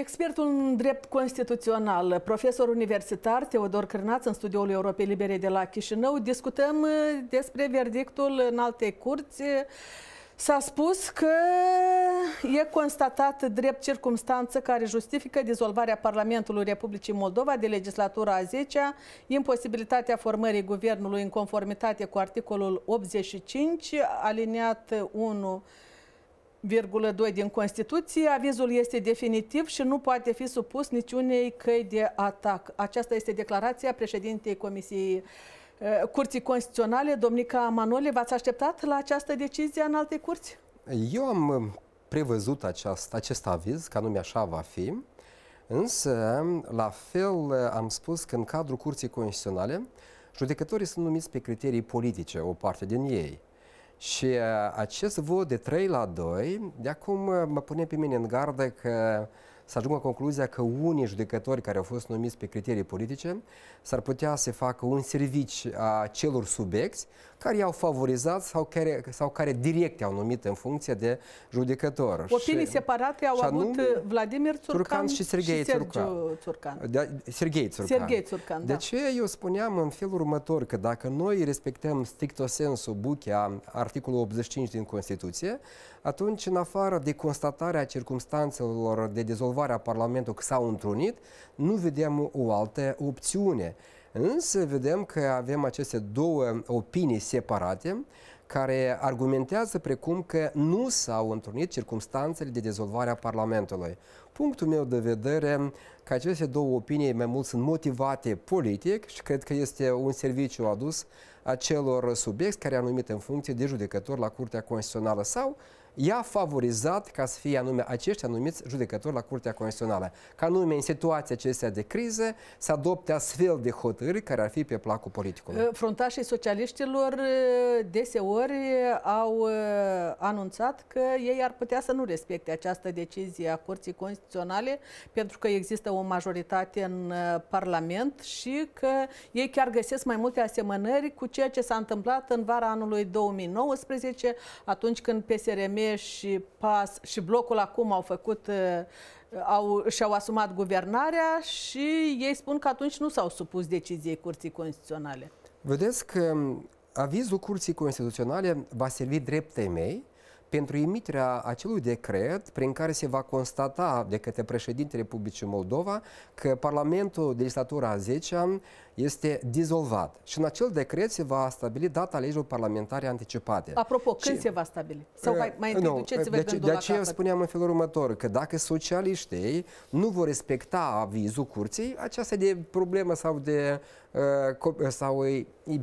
Expertul în drept constituțional, profesor universitar Teodor Cârnaț, în studioul Europei Libere de la Chișinău, discutăm uh, despre verdictul în alte curți. S-a spus că e constatat drept circumstanță care justifică dizolvarea Parlamentului Republicii Moldova de legislatura a 10-a, imposibilitatea formării guvernului în conformitate cu articolul 85, aliniat 1 2 din Constituție, avizul este definitiv și nu poate fi supus niciunei căi de atac. Aceasta este declarația președintei Comisiei eh, Curții Constituționale, domnica Manole. V-ați așteptat la această decizie în alte curți? Eu am eh, prevăzut aceast, acest aviz, că anume așa va fi, însă, la fel eh, am spus că în cadrul Curții Constituționale, judecătorii sunt numiți pe criterii politice, o parte din ei. Și uh, acest vot de 3 la 2, de acum uh, mă pune pe mine în gardă că să ajungă concluzia că unii judecători care au fost numiți pe criterii politice s-ar putea să facă un servici a celor subiecți care i-au favorizat sau care, sau care direct i-au numit în funcție de judecător. Opinii și, separate au avut uh, Vladimir Țurcan, Țurcan și Sergei și Țurcan. Țurcan. Da, de, Sergei Țurcan. Sergei Țurcan da. De ce eu spuneam în felul următor că dacă noi respectăm stricto sensul buchea articolul 85 din Constituție, atunci, în afară de constatarea circumstanțelor de dezolvare a Parlamentului că s-au întrunit, nu vedem o altă opțiune. Însă vedem că avem aceste două opinii separate care argumentează precum că nu s-au întrunit circumstanțele de dezolvare a Parlamentului. Punctul meu de vedere că aceste două opinii mai mult sunt motivate politic și cred că este un serviciu adus acelor subiecti care anumite în funcție de judecător la Curtea Constituțională sau i-a favorizat ca să fie anume acești anumiți judecători la Curtea Constituțională. Ca anume, în situația acestea de criză, să adopte astfel de hotărâri care ar fi pe placul politicului. Ă, Frontașii socialiștilor ă, deseori au ă, anunțat că ei ar putea să nu respecte această decizie a Curții Constituționale pentru că există o majoritate în Parlament și că ei chiar găsesc mai multe asemănări cu ceea ce s-a întâmplat în vara anului 2019, atunci când PSRM și PAS și blocul acum au făcut uh, au, și-au asumat guvernarea și ei spun că atunci nu s-au supus deciziei Curții Constituționale. Vedeți că um, avizul Curții Constituționale va servi drept temei pentru emiterea acelui decret prin care se va constata de către președintele Republicii Moldova că Parlamentul de legislatura a 10 ani este dizolvat. Și în acel decret se va stabili data alegerilor parlamentare anticipate. Apropo, când și, se va stabili? Sau mai, mai întâi duceți-vă de, de aceea capăt. spuneam în felul următor, că dacă socialiștii nu vor respecta avizul curții, aceasta de problemă sau de uh, sau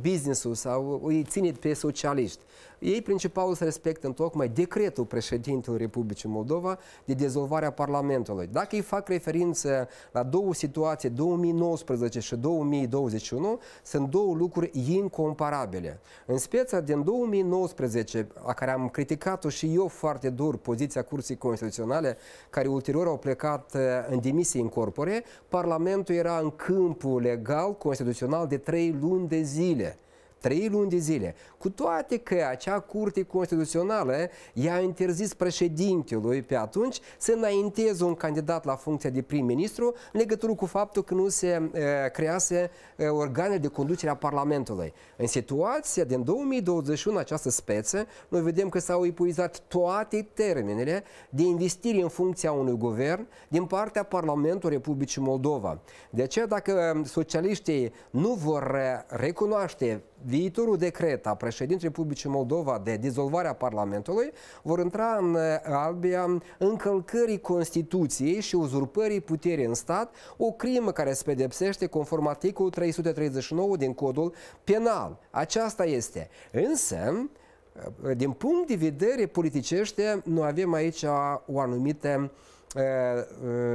business-ul sau îi ține pe socialiști. Ei principalul să respectă în tocmai decretul președintelui Republicii Moldova de dezolvarea Parlamentului. Dacă îi fac referință la două situații, 2019 și 2020, 2021 sunt două lucruri incomparabile. În speța din 2019, a care am criticat-o și eu foarte dur, poziția Curții Constituționale, care ulterior au plecat uh, în demisie în corpore, Parlamentul era în câmpul legal, constituțional, de trei luni de zile trei luni de zile, cu toate că acea curte constituțională i-a interzis președintelui pe atunci să înainteze un candidat la funcția de prim-ministru în legătură cu faptul că nu se uh, crease organe de conducere a Parlamentului. În situația din 2021, această speță, noi vedem că s-au epuizat toate termenele de investire în funcția unui guvern din partea Parlamentului Republicii Moldova. De aceea, dacă socialiștii nu vor recunoaște viitorul decret a președintei Republicii Moldova de a Parlamentului vor intra în uh, albia încălcării Constituției și uzurpării puterii în stat, o crimă care se pedepsește conform articolul 339 din codul penal. Aceasta este. Însă, uh, din punct de vedere politicește, nu avem aici o anumită uh,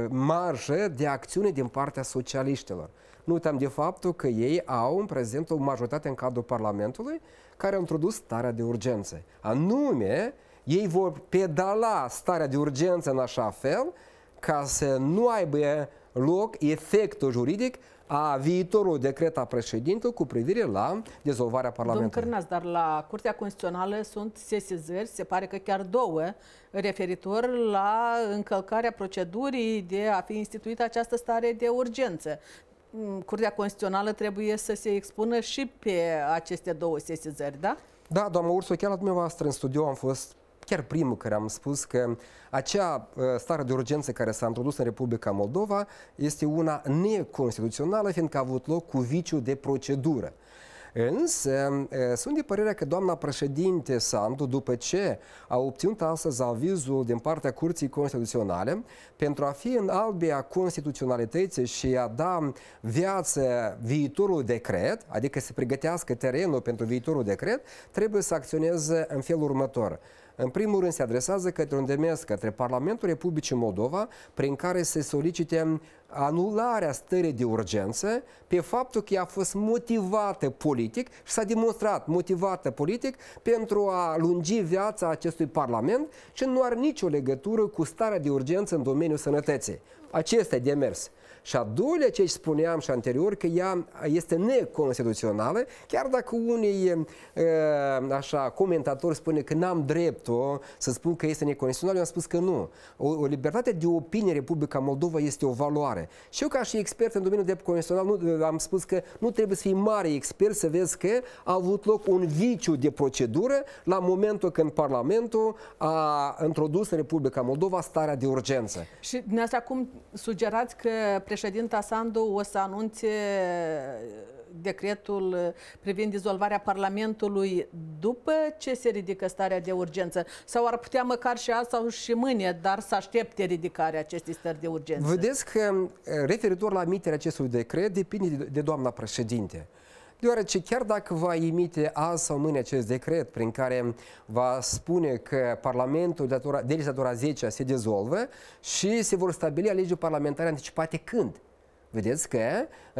marjă de acțiune din partea socialiștilor. Nu uităm de faptul că ei au în prezent o majoritate în cadrul Parlamentului care au introdus starea de urgență. Anume, ei vor pedala starea de urgență în așa fel ca să nu aibă loc efectul juridic a viitorului decret a președintelui cu privire la dezolvarea Parlamentului. Domnul Cârnaț, dar la Curtea Constituțională sunt sesizări, se pare că chiar două, referitor la încălcarea procedurii de a fi instituită această stare de urgență. Mm, Curtea Constituțională trebuie să se expună și pe aceste două sesizări, da? Da, doamnă Ursu, chiar la dumneavoastră în studio am fost chiar primul care am spus că acea uh, stare de urgență care s-a introdus în Republica Moldova este una neconstituțională, fiindcă a avut loc cu viciu de procedură. Însă, sunt de părerea că doamna președinte Sandu, după ce a obținut astăzi avizul din partea Curții Constituționale, pentru a fi în albia constituționalității și a da viață viitorul decret, adică să pregătească terenul pentru viitorul decret, trebuie să acționeze în felul următor – în primul rând se adresează către un demers către Parlamentul Republicii Moldova prin care se solicite anularea stării de urgență pe faptul că ea a fost motivată politic și s-a demonstrat motivată politic pentru a lungi viața acestui Parlament și nu are nicio legătură cu starea de urgență în domeniul sănătății. Acesta e demers. Și a doilea, ce spuneam și anterior, că ea este neconstituțională, chiar dacă unii așa, comentatori spune că n-am dreptul să spun că este neconstituțională, eu am spus că nu. O, o libertate de opinie Republica Moldova este o valoare. Și eu ca și expert în domeniul drept constituțional nu, am spus că nu trebuie să fii mare expert să vezi că a avut loc un viciu de procedură la momentul când Parlamentul a introdus în Republica Moldova starea de urgență. Și dumneavoastră acum sugerați că președintele președinta Sandu o să anunțe uh, decretul uh, privind dizolvarea Parlamentului după ce se ridică starea de urgență? Sau ar putea măcar și azi sau și mâine, dar să aștepte ridicarea acestei stări de urgență? Vedeți că uh, referitor la emiterea acestui decret depinde de doamna președinte deoarece chiar dacă va emite azi sau mâine acest decret prin care va spune că Parlamentul de la legislatura 10 se dizolvă și se vor stabili alegeri parlamentare anticipate când? Vedeți că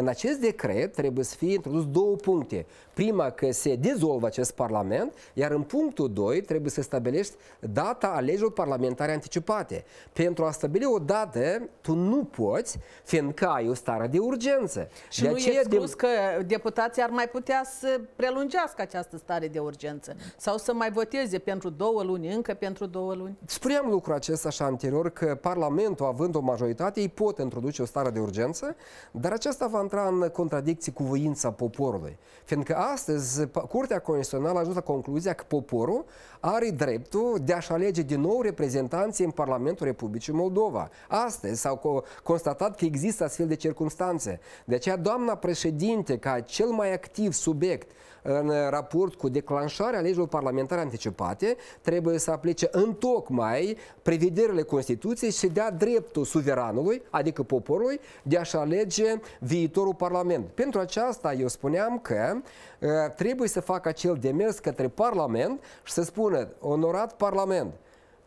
în acest decret trebuie să fie introdus două puncte. Prima, că se dizolvă acest Parlament, iar în punctul 2 trebuie să stabilești data alegerilor parlamentare anticipate. Pentru a stabili o dată, tu nu poți, fiindcă ai o stare de urgență. Și de nu aceea, e spus de... că deputații ar mai putea să prelungească această stare de urgență sau să mai voteze pentru două luni, încă pentru două luni. Spuneam lucrul acesta așa anterior, că Parlamentul, având o majoritate, îi pot introduce o stare de urgență, dar aceasta va intra în contradicție cu voința poporului. Fiindcă astăzi Curtea Constituțională a ajuns la concluzia că poporul are dreptul de a-și alege din nou reprezentanții în Parlamentul Republicii Moldova. Astăzi s-au constatat că există astfel de circunstanțe. De aceea, doamna președinte, ca cel mai activ subiect în raport cu declanșarea legilor parlamentare anticipate, trebuie să aplice întocmai prevederile Constituției și dea dreptul suveranului, adică poporului, de a-și alege viitorul Parlament. Pentru aceasta eu spuneam că uh, trebuie să facă acel demers către Parlament și să spună, onorat Parlament,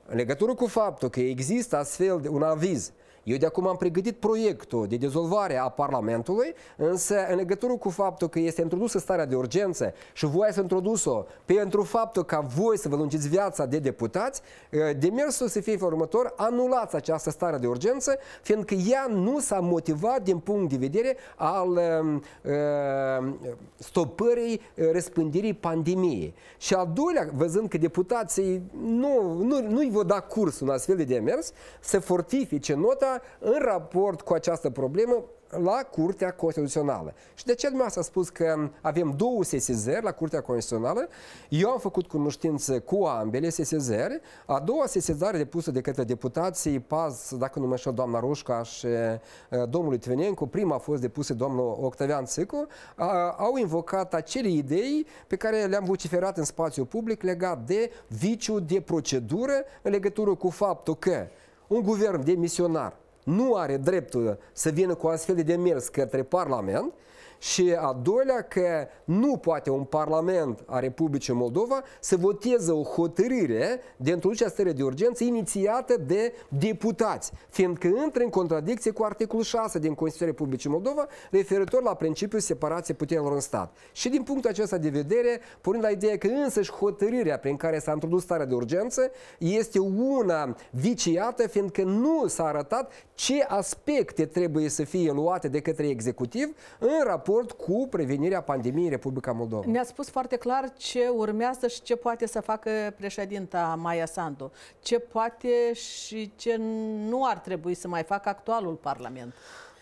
în legătură cu faptul că există astfel de un aviz eu de acum am pregătit proiectul de dezolvare a Parlamentului, însă în legătură cu faptul că este introdusă starea de urgență și voi ați introdus-o pentru faptul ca voi să vă lungiți viața de deputați, ă, demersul să fie următor, anulați această stare de urgență, fiindcă ea nu s-a motivat din punct de vedere al ă, ă, stopării răspândirii pandemiei. Și al doilea, văzând că deputații nu, nu, nu vă da curs un astfel de demers, să fortifice nota în raport cu această problemă la Curtea Constituțională. Și de ce dumneavoastră a spus că avem două sesizări la Curtea Constituțională? Eu am făcut cunoștință cu ambele sesizări. A doua sesizare depusă de către deputații Paz, dacă nu mă știu, doamna Roșca și domnului Tvenencu, prima a fost depusă domnul Octavian Țicu, au invocat acele idei pe care le-am vociferat în spațiu public legat de viciu de procedură în legătură cu faptul că un guvern demisionar nu are dreptul să vină cu astfel de demers către Parlament și a doilea că nu poate un parlament a Republicii Moldova să voteze o hotărâre de introducerea stării de urgență inițiată de deputați, fiindcă intră în contradicție cu articolul 6 din Constituția Republicii Moldova referitor la principiul separației puterilor în stat. Și din punctul acesta de vedere, pornind la ideea că însăși hotărârea prin care s-a introdus starea de urgență este una viciată, fiindcă nu s-a arătat ce aspecte trebuie să fie luate de către executiv în raport acord cu prevenirea pandemiei în Republica Moldova. Ne-a spus foarte clar ce urmează și ce poate să facă președinta Maia Sandu, ce poate și ce nu ar trebui să mai facă actualul Parlament.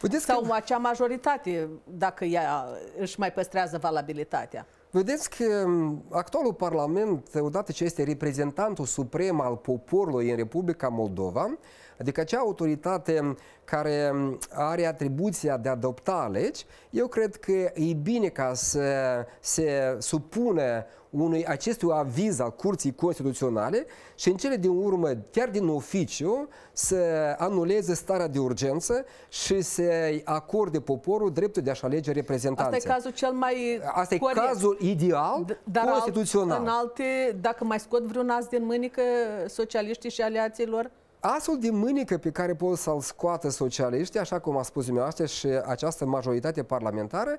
Vedeți Sau că... acea majoritate, dacă ea își mai păstrează valabilitatea. Vedeți că um, actualul Parlament, odată ce este reprezentantul suprem al poporului în Republica Moldova, adică acea autoritate um, care um, are atribuția de a adopta legi, eu cred că e bine ca să se supune unui acestui aviz al Curții Constituționale și în cele din urmă, chiar din oficiu, să anuleze starea de urgență și să acorde poporul dreptul de a-și alege reprezentanții. Asta e cazul cel mai Asta corect. e cazul ideal Dar constituțional. Dar în alte, dacă mai scot vreun as din mânică socialiștii și aliații lor, Asul de mânică pe care pot să-l scoată socialiștii, așa cum a spus dumneavoastră și această majoritate parlamentară,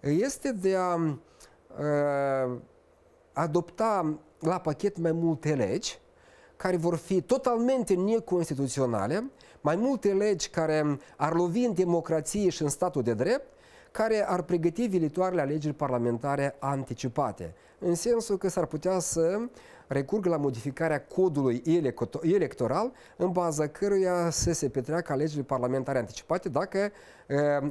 este de a uh, adopta la pachet mai multe legi care vor fi totalmente neconstituționale, mai multe legi care ar lovi în democrație și în statul de drept, care ar pregăti viitoarele alegeri parlamentare anticipate, în sensul că s-ar putea să recurg la modificarea codului electoral în baza căruia să se petreacă alegerile parlamentare anticipate dacă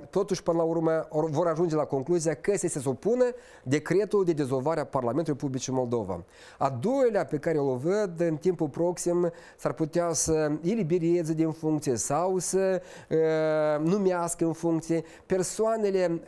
totuși până la urmă vor ajunge la concluzia că se, se supune decretul de dezolvare a Parlamentului public în Moldova. A doilea pe care o văd în timpul proxim s-ar putea să elibereze din funcție sau să uh, numească în funcție persoanele uh,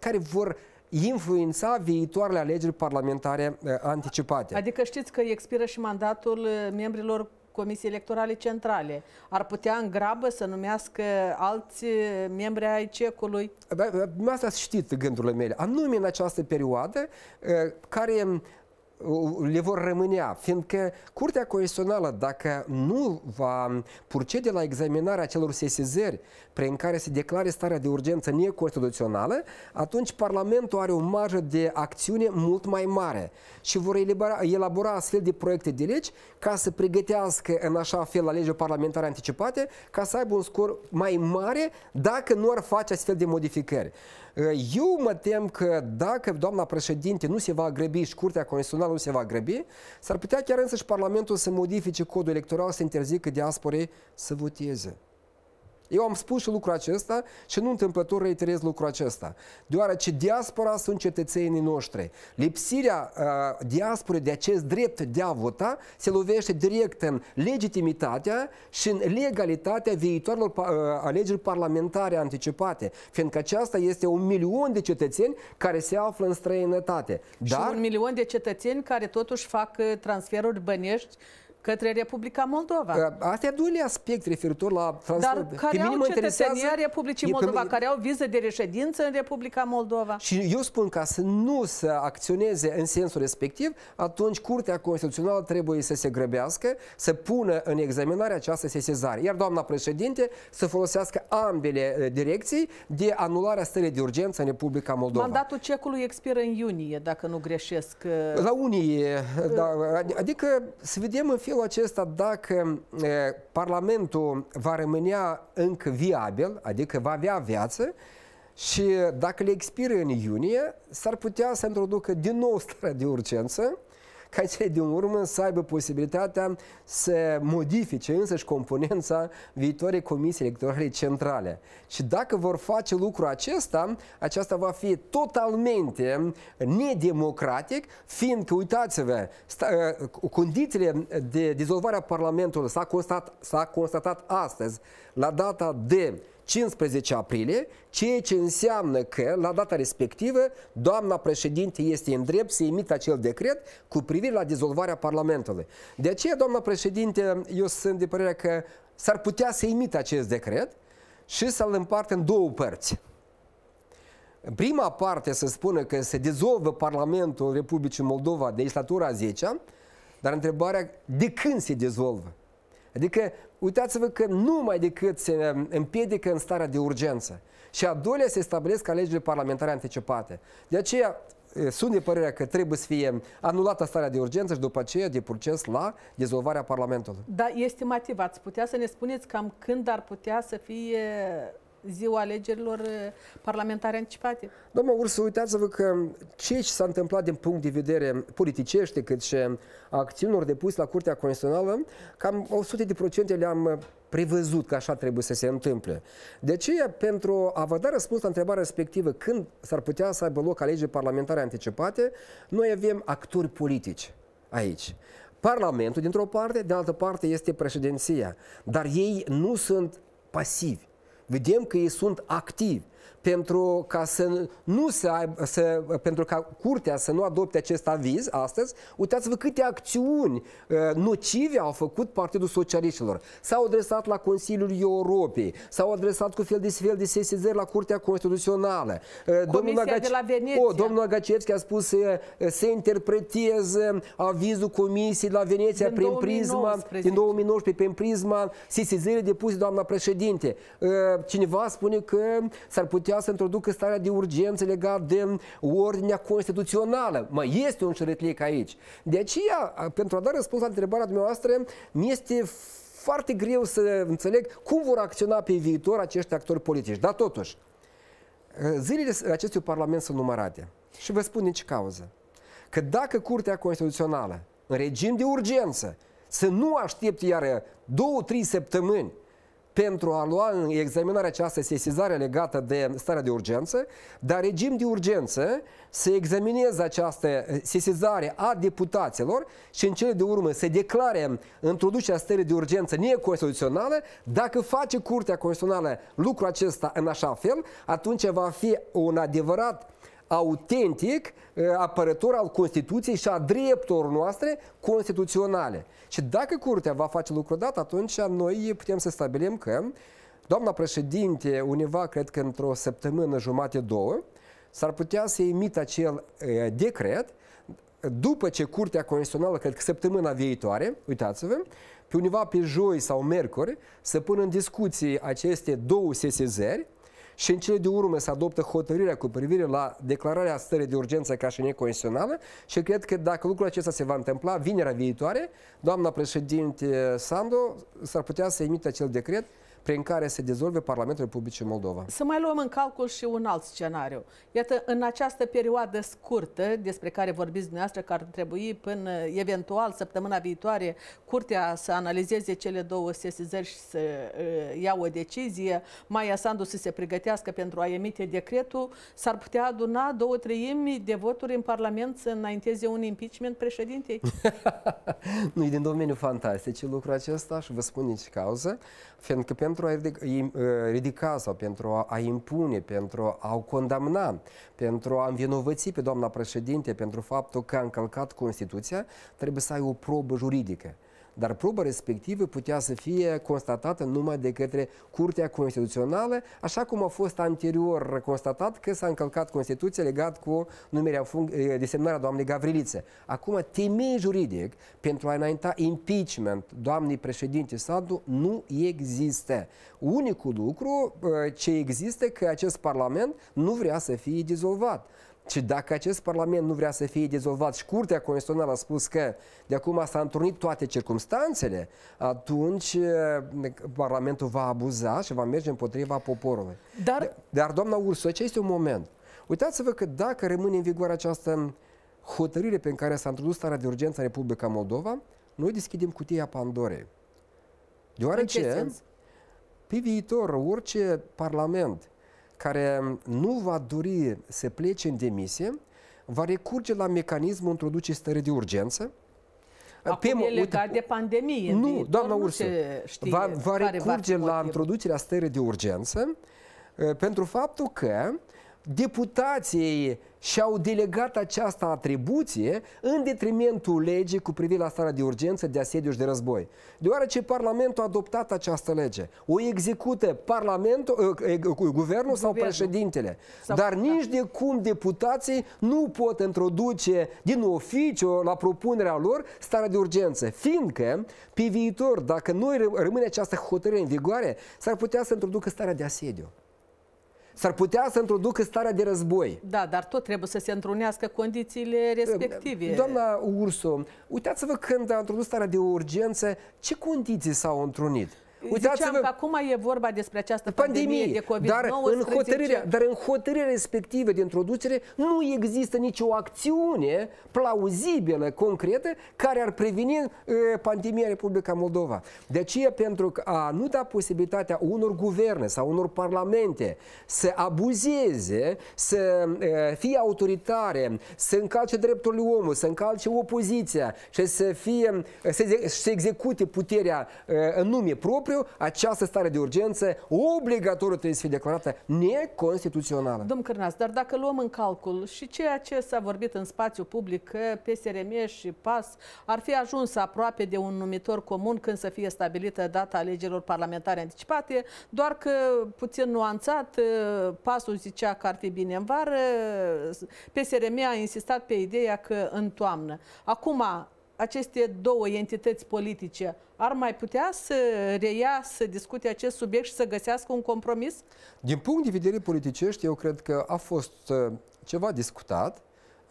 care vor uh, influența viitoarele alegeri parlamentare eh, anticipate. Adică știți că expiră și mandatul eh, membrilor Comisiei Electorale Centrale. Ar putea în grabă să numească alți eh, membri ai CEC-ului? Da, da, Asta știți gândurile mele. Anume în această perioadă care le vor rămânea, fiindcă Curtea Constituțională, dacă nu va procede la examinarea celor sesizări prin care se declare starea de urgență neconstituțională, atunci Parlamentul are o marjă de acțiune mult mai mare și vor elabora, elabora astfel de proiecte de legi ca să pregătească în așa fel la legea parlamentară anticipate ca să aibă un scor mai mare dacă nu ar face astfel de modificări. Eu mă tem că dacă doamna președinte nu se va grăbi și Curtea Constituțională tribunal nu se va grăbi, s-ar putea chiar însăși Parlamentul să modifice codul electoral, să interzică diasporei să voteze. Eu am spus și lucrul acesta și nu întâmplător reiterez lucrul acesta. Deoarece diaspora sunt cetățenii noștri. Lipsirea uh, diasporei de acest drept de a vota se lovește direct în legitimitatea și în legalitatea viitoarelor uh, alegeri parlamentare anticipate. Fiindcă aceasta este un milion de cetățeni care se află în străinătate. Dar... Și un milion de cetățeni care totuși fac uh, transferuri bănești către Republica Moldova. Ă, Astea e doilea aspect referitor la transfer. Dar care au cetățenia Republicii Moldova, că... care au viză de reședință în Republica Moldova. Și eu spun ca să nu se acționeze în sensul respectiv, atunci Curtea Constituțională trebuie să se grăbească, să pună în examinare această sesizare. Iar doamna președinte să folosească ambele ă, direcții de anularea stării de urgență în Republica Moldova. Mandatul cecului expiră în iunie, dacă nu greșesc. Ă. La unie, da, adică să vedem în fie felul acesta, dacă Parlamentul va rămâne încă viabil, adică va avea viață, și dacă le expiră în iunie, s-ar putea să introducă din nou starea de urgență, ca cei din urmă să aibă posibilitatea să modifice însăși componența viitoarei comisii electorale centrale. Și dacă vor face lucrul acesta, aceasta va fi totalmente nedemocratic, fiindcă, uitați-vă, ă, condițiile de dizolvare a Parlamentului s-a constat, constatat astăzi, la data de 15 aprilie, ceea ce înseamnă că, la data respectivă, doamna președinte este în drept să emită acel decret cu privire la dizolvarea Parlamentului. De aceea, doamna președinte, eu sunt de părere că s-ar putea să emită acest decret și să-l împartă în două părți. Prima parte se spune că se dizolvă Parlamentul Republicii Moldova de legislatura 10 dar întrebarea de când se dizolvă? Adică, uitați-vă că numai decât se împiedică în starea de urgență. Și a doilea se stabilesc alegerile parlamentare anticipate. De aceea, sunt de părerea că trebuie să fie anulată starea de urgență și după aceea de proces la dezolvarea Parlamentului. Da, este motivat. Putea să ne spuneți cam când ar putea să fie ziua alegerilor eh, parlamentare anticipate. Domnul Ursu, uitați-vă că ce s-a întâmplat din punct de vedere politicește, cât și eh, acțiunilor depuse la Curtea Constituțională, cam 100% de procente le-am eh, prevăzut că așa trebuie să se întâmple. De aceea, pentru a vă da răspuns la întrebarea respectivă când s-ar putea să aibă loc alegeri parlamentare anticipate, noi avem actori politici aici. Parlamentul, dintr-o parte, de altă parte, este președinția. Dar ei nu sunt pasivi vedem că ei sunt activi pentru ca să nu se aibă, să, pentru ca curtea să nu adopte acest aviz astăzi, uitați-vă câte acțiuni uh, nocive au făcut Partidul Socialiștilor. S-au adresat la Consiliul Europei, s-au adresat cu fel de fel de sesizări la Curtea Constituțională. Uh, domnul Agace... O, domnul Agacevski a spus să se interpreteze avizul Comisiei la Veneția din prin 2019. prisma din 2019 prin prisma sesizării depuse doamna președinte. Uh, cineva spune că s-ar putea putea să introducă starea de urgență legat de ordinea constituțională. Mă, este un șeretlic aici. De aceea, pentru a da răspuns la întrebarea dumneavoastră, mi este foarte greu să înțeleg cum vor acționa pe viitor acești actori politici. Dar totuși, zilele acestui Parlament sunt numărate. Și vă spun din ce cauză. Că dacă Curtea Constituțională, în regim de urgență, să nu aștepte iară două, trei săptămâni pentru a lua în examinare această sesizare legată de starea de urgență, dar regim de urgență să examineze această eh, sesizare a deputaților și în cele de urmă să declare introducerea stării de urgență neconstituțională. Dacă face Curtea Constituțională lucrul acesta în așa fel, atunci va fi un adevărat autentic uh, apărător al Constituției și a drepturilor noastre constituționale. Și dacă Curtea va face lucrul dat, atunci noi putem să stabilim că doamna președinte, univa cred că într-o săptămână, jumate, două, s-ar putea să emită acel uh, decret după ce Curtea Constituțională, cred că săptămâna viitoare, uitați-vă, pe univa pe joi sau mercuri, să pună în discuție aceste două sesizări și în cele de urmă să adoptă hotărârea cu privire la declararea stării de urgență ca și neconstituțională și cred că dacă lucrul acesta se va întâmpla vinerea viitoare, doamna președinte Sandu s-ar putea să emită acel decret prin care se dezolve Parlamentul Republicii Moldova. Să mai luăm în calcul și un alt scenariu. Iată, în această perioadă scurtă despre care vorbiți dumneavoastră, că ar trebui până eventual săptămâna viitoare Curtea să analizeze cele două sesizări și să uh, ia o decizie, Maia Sandu să se pregătească pentru a emite decretul, s-ar putea aduna două treimi de voturi în Parlament să înainteze un impeachment președintei? nu, e din domeniul fantastic lucrul acesta și vă spun nici cauză, fiindcă pentru pentru a ă, ridica sau pentru a impune, pentru a o condamna, pentru a învinovăți pe doamna președinte pentru faptul că a încălcat Constituția, trebuie să ai o probă juridică dar proba respectivă putea să fie constatată numai de către Curtea Constituțională, așa cum a fost anterior constatat că s-a încălcat Constituția legat cu numerea func- desemnarea doamnei Gavriliță. Acum, temei juridic pentru a înainta impeachment doamnei președinte Sadu nu există. Unicul lucru ce există că acest Parlament nu vrea să fie dizolvat. Și dacă acest Parlament nu vrea să fie dizolvat și Curtea Constituțională a spus că de acum s-a întrunit toate circumstanțele, atunci eh, Parlamentul va abuza și va merge împotriva poporului. Dar, Dar doamna Ursu, acesta este un moment. Uitați-vă că dacă rămâne în vigoare această hotărâre pe care s-a introdus starea de urgență în Republica Moldova, noi deschidem cutia Pandorei. Deoarece, pe viitor, orice parlament care nu va dori să plece în demisie, va recurge la mecanismul introducerii stări de urgență, Acum pe, e legat uite, de pandemie. Nu, deci doamna Ursu, va, va recurge va la introducerea stării de urgență ă, pentru faptul că deputații și au delegat această atribuție în detrimentul legii cu privire la starea de urgență, de asediu și de război. Deoarece Parlamentul a adoptat această lege. O execută Parlamentul, ă, guvernul, guvernul sau președintele. Sau, Dar da. nici de cum deputații nu pot introduce din oficiu la propunerea lor starea de urgență. Fiindcă, pe viitor, dacă noi rămâne această hotărâre în vigoare, s-ar putea să introducă starea de asediu s-ar putea să introducă starea de război. Da, dar tot trebuie să se întrunească condițiile ehm, respective. Doamna Ursu, uitați-vă când a introdus starea de urgență, ce condiții s-au întrunit? Uitați-vă că acum e vorba despre această pandemie, pandemie de COVID-19. Dar, în dar în hotărârea respectivă de introducere nu există nicio acțiune plauzibilă, concretă, care ar preveni pandemia Republica Moldova. De aceea, pentru a nu da posibilitatea unor guverne sau unor parlamente să abuzeze, să fie autoritare, să încalce drepturile omului, să încalce opoziția și să, fie, să, să execute puterea în nume propriu, propriu, această stare de urgență obligatoriu trebuie să fie declarată neconstituțională. Domnul Cârnaț, dar dacă luăm în calcul și ceea ce s-a vorbit în spațiu public că PSRM și PAS ar fi ajuns aproape de un numitor comun când să fie stabilită data alegerilor parlamentare anticipate, doar că puțin nuanțat, eh, PAS-ul zicea că ar fi bine în vară, PSRM a insistat pe ideea că în toamnă. Acum, aceste două entități politice ar mai putea să reia, să discute acest subiect și să găsească un compromis? Din punct de vedere politicești, eu cred că a fost uh, ceva discutat,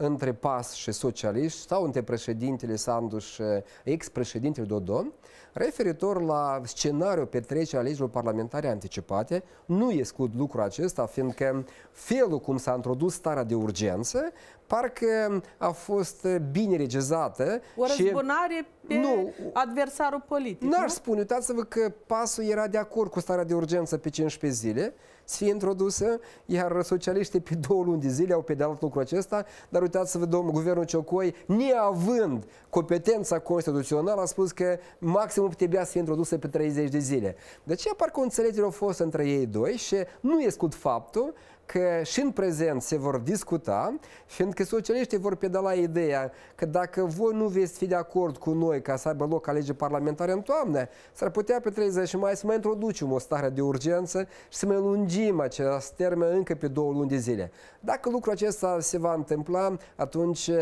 între PAS și socialiști sau între președintele Sandu și eh, ex-președintele Dodon, referitor la scenariul petrecerii alegerilor parlamentare anticipate, nu e scut lucrul acesta, fiindcă felul cum s-a introdus starea de urgență, parcă a fost eh, bine regizată. O răzbunare și... pe nu, adversarul politic. N-aș spune, uitați-vă că pasul era de acord cu starea de urgență pe 15 zile, să fie introdusă, iar socialiștii pe două luni de zile au pedalat lucrul acesta, dar uitați să vă domnul guvernul Ciocoi, neavând competența constituțională, a spus că maximum trebuia să fie introdusă pe 30 de zile. De deci, ce parcă o înțelegere au fost între ei doi și nu e scut faptul că și în prezent se vor discuta, fiindcă socialiștii vor pedala ideea că dacă voi nu veți fi de acord cu noi ca să aibă loc alegeri parlamentare în toamnă, s-ar putea pe 30 mai să mai introducem o stare de urgență și să mai lungim acest termen încă pe două luni de zile. Dacă lucrul acesta se va întâmpla, atunci eh,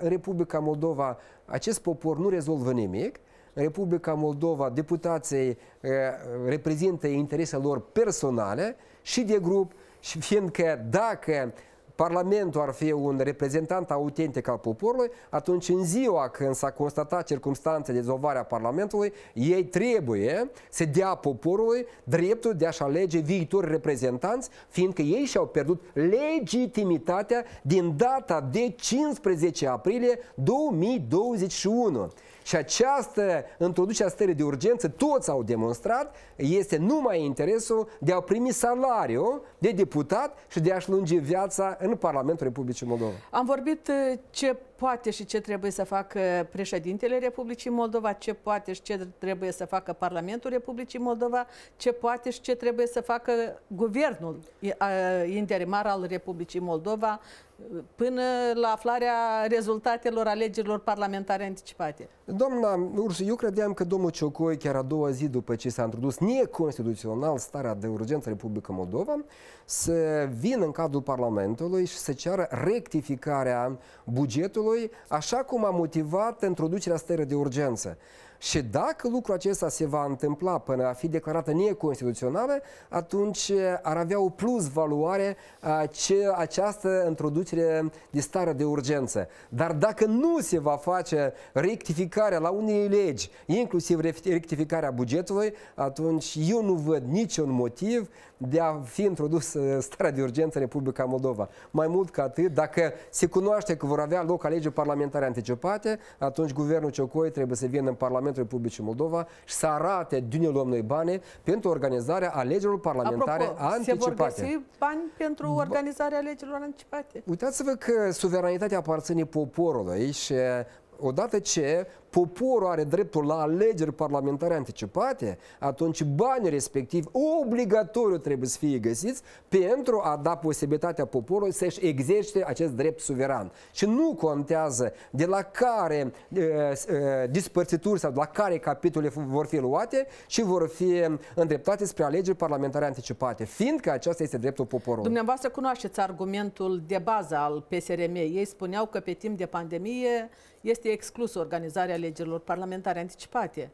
în Republica Moldova acest popor nu rezolvă nimic, Republica Moldova deputații eh, reprezintă interesele lor personale și de grup, și fiindcă dacă Parlamentul ar fi un reprezentant autentic al poporului, atunci în ziua când s-a constatat circunstanțe de dizolvare a Parlamentului, ei trebuie să dea poporului dreptul de a-și alege viitori reprezentanți, fiindcă ei și-au pierdut legitimitatea din data de 15 aprilie 2021. Și această introducere a stării de urgență, toți au demonstrat, este numai interesul de a primi salariu de deputat și de a-și lungi viața în Parlamentul Republicii Moldova. Am vorbit uh, ce poate și ce trebuie să facă președintele Republicii Moldova, ce poate și ce trebuie să facă Parlamentul Republicii Moldova, ce poate și ce trebuie să facă guvernul uh, interimar al Republicii Moldova până la aflarea rezultatelor alegerilor parlamentare anticipate. Doamna Ursu, eu credeam că domnul Ciocoi, chiar a doua zi după ce s-a introdus neconstituțional starea de urgență Republica Moldova, să vină în cadrul Parlamentului și să ceară rectificarea bugetului, așa cum a motivat introducerea stării de urgență. Și dacă lucrul acesta se va întâmpla până a fi declarată neconstituțională, atunci eh, ar avea o plus valoare ace- eh, această introducere de stare de urgență. Dar dacă nu se va face rectificarea la unei legi, inclusiv rectificarea bugetului, atunci eu nu văd niciun motiv de a fi introdus eh, starea de urgență în Republica Moldova. Mai mult ca atât, dacă se cunoaște că vor avea loc alegeri parlamentare anticipate, atunci guvernul Ciocoi trebuie să vină în Parlament Parlamentului Republicii Moldova și să arate din noi bani pentru organizarea alegerilor parlamentare Apropo, anticipate. se vor găsi bani pentru organizarea alegerilor anticipate? Uitați-vă că suveranitatea aparține poporului și odată ce poporul are dreptul la alegeri parlamentare anticipate, atunci banii respectivi obligatoriu trebuie să fie găsiți pentru a da posibilitatea poporului să-și exerce acest drept suveran. Și nu contează de la care uh, uh, dispărțituri sau de la care capitole vor fi luate și vor fi îndreptate spre alegeri parlamentare anticipate, fiindcă aceasta este dreptul poporului. Dumneavoastră cunoașteți argumentul de bază al PSRM. Ei spuneau că pe timp de pandemie este exclusă organizarea alegerilor parlamentare anticipate.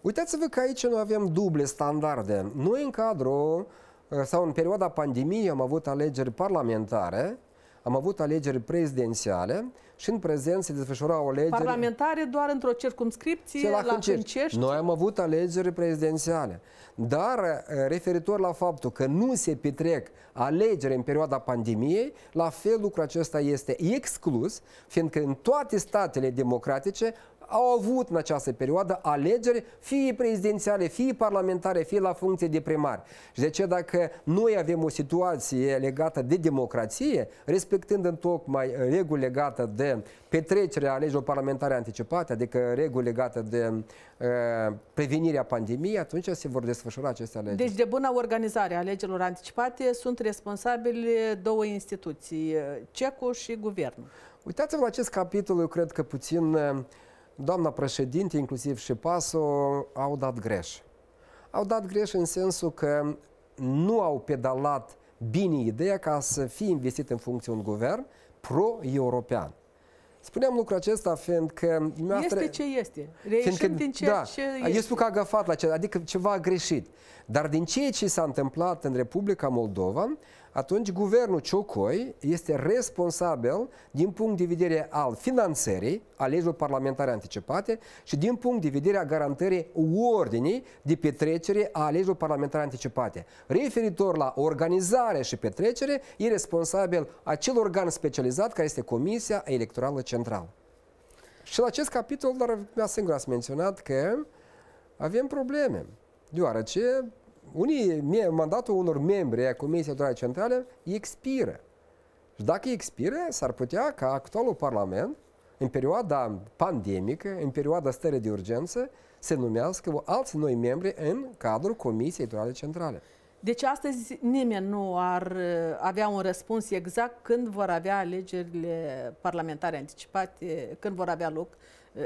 Uitați-vă că aici nu avem duble standarde. Noi în cadrul uh, sau în perioada pandemiei am avut alegeri parlamentare am avut alegeri prezidențiale și în prezent se desfășurau alegeri... Parlamentare doar într-o circumscripție, la, Hâncești. Noi am avut alegeri prezidențiale. Dar eh, referitor la faptul că nu se petrec alegeri în perioada pandemiei, la fel lucrul acesta este exclus, fiindcă în toate statele democratice au avut în această perioadă alegeri, fie prezidențiale, fie parlamentare, fie la funcție de primar. Și de ce dacă noi avem o situație legată de democrație, respectând în tocmai uh, reguli legate de petrecerea alegerilor parlamentare anticipate, adică reguli legate de uh, prevenirea pandemiei, atunci se vor desfășura aceste alegeri. Deci de bună organizare a alegerilor anticipate sunt responsabile două instituții, uh, CECU și Guvernul. Uitați-vă la acest capitol, eu cred că puțin uh, doamna președinte, inclusiv și PASO, au dat greș. Au dat greș în sensul că nu au pedalat bine ideea ca să fie investit în funcție un guvern pro-european. Spuneam lucrul acesta fiindcă... Este ce este. Reieșim fiindcă, din ceea da, ce este. Eu spun că a găfat la ce, adică ceva a greșit. Dar din ceea ce s-a întâmplat în Republica Moldova, atunci guvernul Ciocoi este responsabil din punct de vedere al finanțării alegerilor parlamentare anticipate și din punct de vedere a garantării ordinii de petrecere a alegerilor parlamentare anticipate. Referitor la organizare și petrecere, e responsabil acel organ specializat care este Comisia Electorală Centrală. Și la acest capitol, dar singur ați menționat că avem probleme, deoarece unii, mandatul unor membri a Comisiei Electorale Centrale expiră. Și dacă expiră, s-ar putea ca actualul Parlament, în perioada pandemică, în perioada stării de urgență, să numească alți noi membri în cadrul Comisiei Electorale Centrale. Deci astăzi nimeni nu ar uh, avea un răspuns exact când vor avea alegerile parlamentare anticipate, când vor avea loc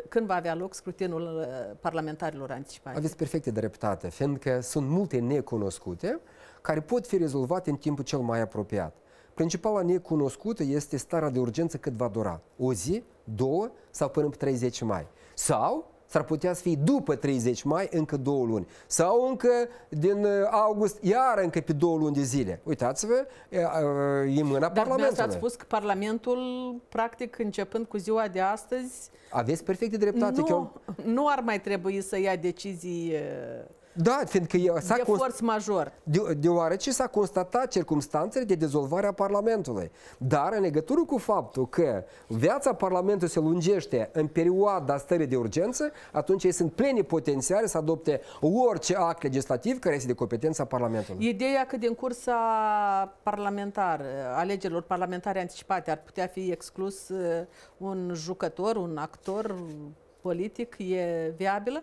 când va avea loc scrutinul uh, parlamentarilor anticipate. Aveți perfecte dreptate, fiindcă sunt multe necunoscute care pot fi rezolvate în timpul cel mai apropiat. Principala necunoscută este starea de urgență cât va dura. O zi, două sau până pe 30 mai. Sau s-ar putea să fie după 30 mai încă două luni. Sau încă din uh, august, iar încă pe două luni de zile. Uitați-vă, e mâna Dar Parlamentului. Dar ați spus că Parlamentul, practic, începând cu ziua de astăzi... Aveți perfecte dreptate. Nu, că eu... nu ar mai trebui să ia decizii da, fiindcă s-a... De const... forț major. De, deoarece s-a constatat circumstanțele de dezolvare a Parlamentului. Dar în legătură cu faptul că viața Parlamentului se lungește în perioada stării de urgență, atunci ei sunt pleni potențiale să adopte orice act legislativ care este de competența Parlamentului. Ideea că din cursa parlamentar, alegerilor parlamentare anticipate ar putea fi exclus uh, un jucător, un actor politic, e viabilă?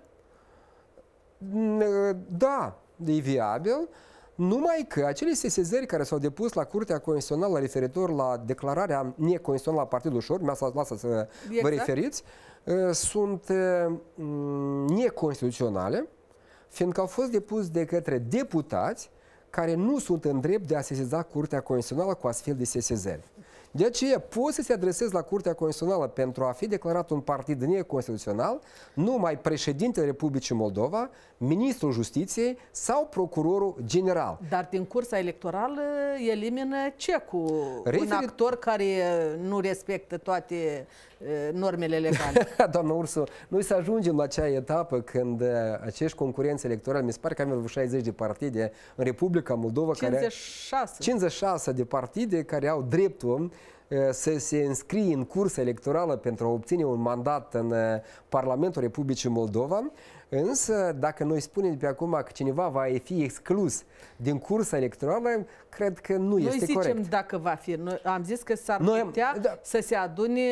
da, e viabil, numai că acele sesizări care s-au depus la Curtea Constituțională referitor la declararea neconstituțională a Partidului Ușor, mi-a să lasă exact. vă referiți, ă, sunt ă, neconstituționale, fiindcă au fost depus de către deputați care nu sunt în drept de a sesiza Curtea Constituțională cu astfel de sesizări. De aceea poți să se adresezi la Curtea Constituțională pentru a fi declarat un partid neconstituțional numai președintele Republicii Moldova, ministrul justiției sau procurorul general. Dar din cursa electorală elimină ce cu Referit... un actor care nu respectă toate normele legale. Da, Doamna Ursu, noi să ajungem la acea etapă când acești concurenți electorali, mi se pare că am vreo 60 de partide în Republica Moldova, 56. Care, 56 de partide care au dreptul Eh, să se înscrie în cursa electorală pentru a obține un mandat în eh, Parlamentul Republicii Moldova, însă dacă noi spunem pe acum că cineva va fi exclus din cursa electorală, cred că nu noi este corect. Noi dacă va fi. Noi, am zis că s-ar putea da. să se adune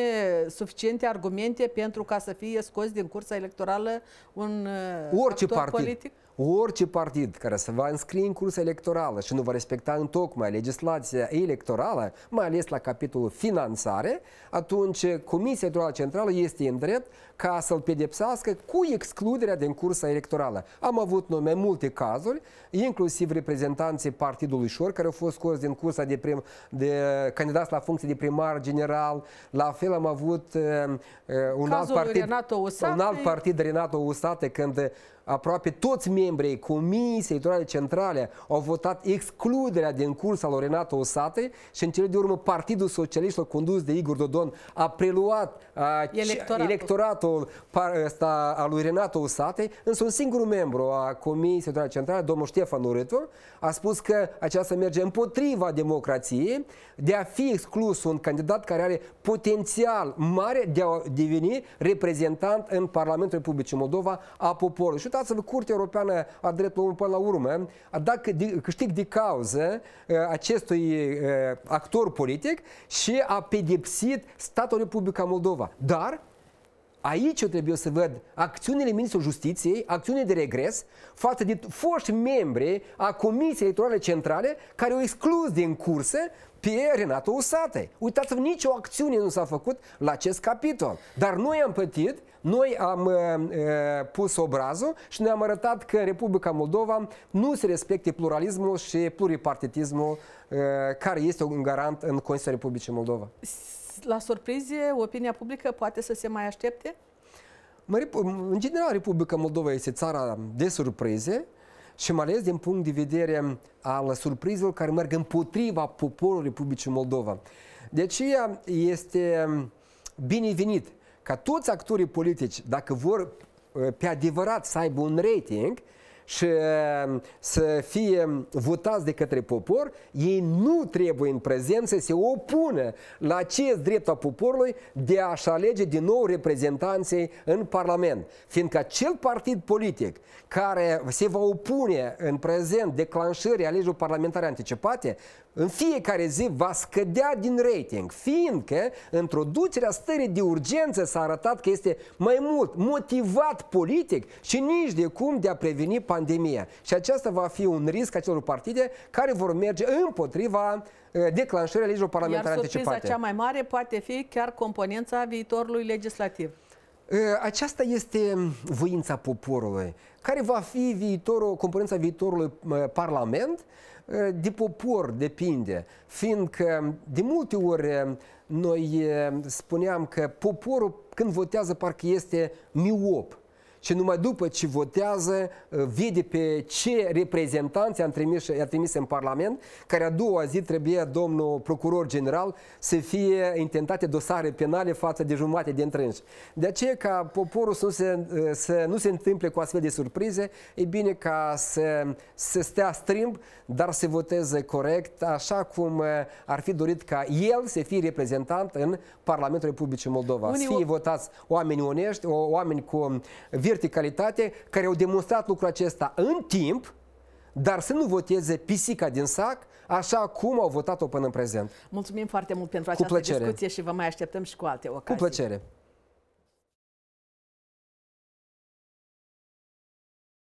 suficiente argumente pentru ca să fie scos din cursa electorală un eh, Orice partid. politic? Orice partid care se va înscrie în cursă electorală și nu va respecta în tocmai legislația electorală, mai ales la capitolul finanțare, atunci Comisia Electorală Centrală este în drept ca să-l pedepsească cu excluderea din cursa electorală. Am avut nume multe cazuri, inclusiv reprezentanții Partidului Șor, care au fost scos din cursa de, prim, de candidați la funcție de primar general. La fel am avut uh, un, alt partid, un alt partid, Renato Usate, când aproape toți membrii Comisiei Electorale Centrale au votat excluderea din curs lui Renato Osate și în cele de urmă Partidul Socialist condus de Igor Dodon a preluat a, electoratul, electoratul ăsta, al lui Renato Osate, însă un singur membru a Comisiei Electorale Centrale, domnul Ștefan Urâtu, a spus că aceasta merge împotriva democrației de a fi exclus un candidat care are potențial mare de a deveni reprezentant în Parlamentul Republicii Moldova a poporului. Și uitați-vă, Curtea Europeană a Omului, până la urmă a dat câștig de cauză uh, acestui uh, actor politic și a pedepsit statul Republica Moldova. Dar Aici eu trebuie să văd acțiunile Ministrului Justiției, acțiunile de regres față de foști membri a Comisiei Electorale Centrale care au exclus din curse pe Renato Usate. Uitați-vă, nicio acțiune nu s-a făcut la acest capitol. Dar noi am plătit noi am uh, uh, pus obrazul și ne-am arătat că Republica Moldova nu se respecte pluralismul și pluripartitismul uh, care este un garant în Constituția Republicii Moldova. La surprize, opinia publică poate să se mai aștepte? În general, Republica Moldova este țara de surprize, și mai ales din punct de vedere al surprizelor care merg împotriva poporului Republicii Moldova. De aceea este binevenit ca toți actorii politici, dacă vor uh, pe adevărat să aibă un rating, și ehm, să fie votați de către popor, ei nu trebuie în prezent să se opună la acest drept al poporului de a-și alege din nou reprezentanții în Parlament. Fiindcă acel partid politic care se va opune în prezent declanșării alegerilor parlamentare anticipate, în fiecare zi va scădea din rating, fiindcă introducerea stării de urgență s-a arătat că este mai mult motivat politic și nici de cum de a preveni pandemia. Și aceasta va fi un risc acelor partide care vor merge împotriva uh, declanșării legilor parlamentare anticipate. Iar cea mai mare poate fi chiar componența viitorului legislativ. Uh, aceasta este um, voința poporului. Care va fi viitorul, componența viitorului uh, Parlament? De popor depinde, fiindcă um, de multe ori um, noi spuneam că poporul când votează parcă este miop și numai după ce votează, uh, vede pe ce reprezentanți trimis, i-a trimis în Parlament, care a doua zi trebuie domnul procuror general să fie intentate dosare penale față de jumate de întrânși. De aceea, ca poporul să nu se, uh, să nu se întâmple cu astfel de surprize, e bine ca să, să stea strimb, dar să voteze corect, așa cum uh, ar fi dorit ca el să fie reprezentant în Parlamentul Republicii Moldova. Unii... Să fie votați oameni onești, oameni cu verticalitate care au demonstrat lucrul acesta în timp, dar să nu voteze pisica din sac, așa cum au votat-o până în prezent. Mulțumim foarte mult pentru această discuție și vă mai așteptăm și cu alte ocazii. Cu plăcere!